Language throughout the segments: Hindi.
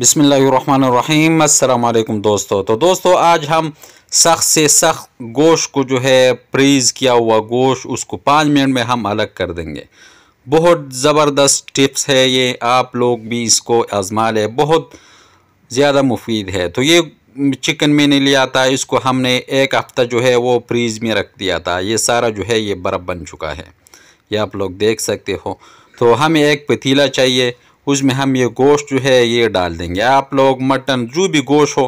बिसमीम अल्लाम दोस्तों तो दोस्तों आज हम सख्त से सख्त गोश को जो है फ्रीज़ किया हुआ गोश उसको पाँच मिनट में हम अलग कर देंगे बहुत ज़बरदस्त टिप्स है ये आप लोग भी इसको आजमा लें बहुत ज़्यादा मुफीद है तो ये चिकन मैंने लिया था इसको हमने एक हफ़्ता जो है वो फ्रीज़ में रख दिया था ये सारा जो है ये बर्फ़ बन चुका है ये आप लोग देख सकते हो तो हमें एक पतीला चाहिए उसमें हम ये गोश्त जो है ये डाल देंगे आप लोग मटन जो भी गोश्त हो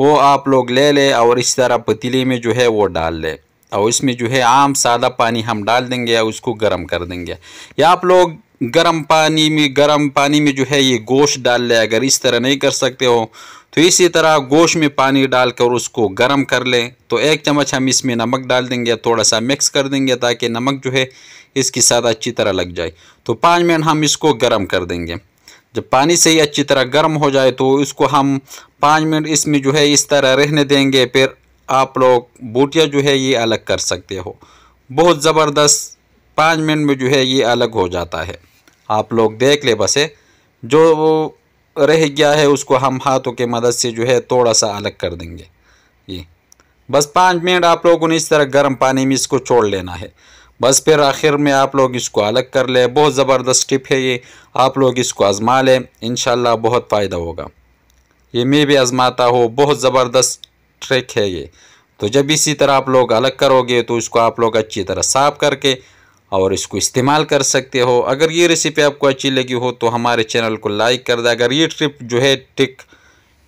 वो आप लोग ले लें और इस तरह पतीले में जो है वो डाल लें और इसमें जो है आम सादा पानी हम डाल देंगे या उसको गर्म कर देंगे या आप लोग गर्म पानी में गर्म पानी में जो है ये गोश्त डाल लें अगर इस तरह नहीं कर सकते हो तो इसी तरह गोश्त में पानी डालकर उसको गर्म कर लें तो एक चम्मच हम इसमें नमक डाल देंगे थोड़ा सा मिक्स कर देंगे ताकि नमक जो है इसके साथ अच्छी तरह लग जाए तो पाँच मिनट हम इसको गर्म कर देंगे जब पानी से ही अच्छी तरह गर्म हो जाए तो इसको हम पाँच मिनट इसमें जो है इस तरह रहने देंगे फिर आप लोग बूटियाँ जो है ये अलग कर सकते हो बहुत ज़बरदस्त पाँच मिनट में जो है ये अलग हो जाता है आप लोग देख ले बसे जो रह गया है उसको हम हाथों के मदद से जो है थोड़ा सा अलग कर देंगे ये बस पाँच मिनट आप लोगों ने इस तरह गर्म पानी में इसको छोड़ लेना है बस फिर आखिर में आप लोग इसको अलग कर लें बहुत ज़बरदस्त टिप है ये आप लोग इसको आज़मा लें इन बहुत फ़ायदा होगा ये मैं भी आज़माता हूँ बहुत ज़बरदस्त ट्रिक है ये तो जब इसी तरह आप लोग अलग करोगे तो इसको आप लोग अच्छी तरह साफ़ करके और इसको इस्तेमाल कर सकते हो अगर ये रेसिपी आपको अच्छी लगी हो तो हमारे चैनल को लाइक कर दें अगर ये ट्रिप जो है टिक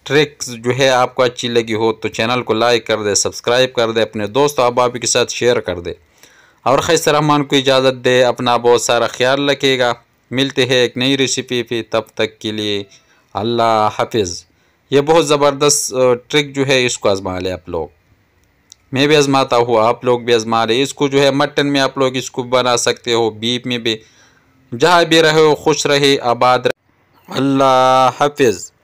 ट्रिक्स जो है आपको अच्छी लगी हो तो चैनल को लाइक कर दे सब्सक्राइब कर दे अपने दोस्त अहबाबी के साथ शेयर कर दे और खैस रहमान को इजाज़त दे अपना बहुत सारा ख्याल रखेगा मिलते हैं एक नई रेसिपी पे तब तक के लिए अल्लाह हाफिज़ ये बहुत ज़बरदस्त ट्रिक जो है इसको आजमा लें आप लोग मैं भी आजमाता हूँ आप लोग भी आजमा लें इसको जो है मटन में आप लोग इसको बना सकते हो बीफ में भी जहाँ भी रहे हो खुश रहे आबाद रहे अल्लाह हाफिज़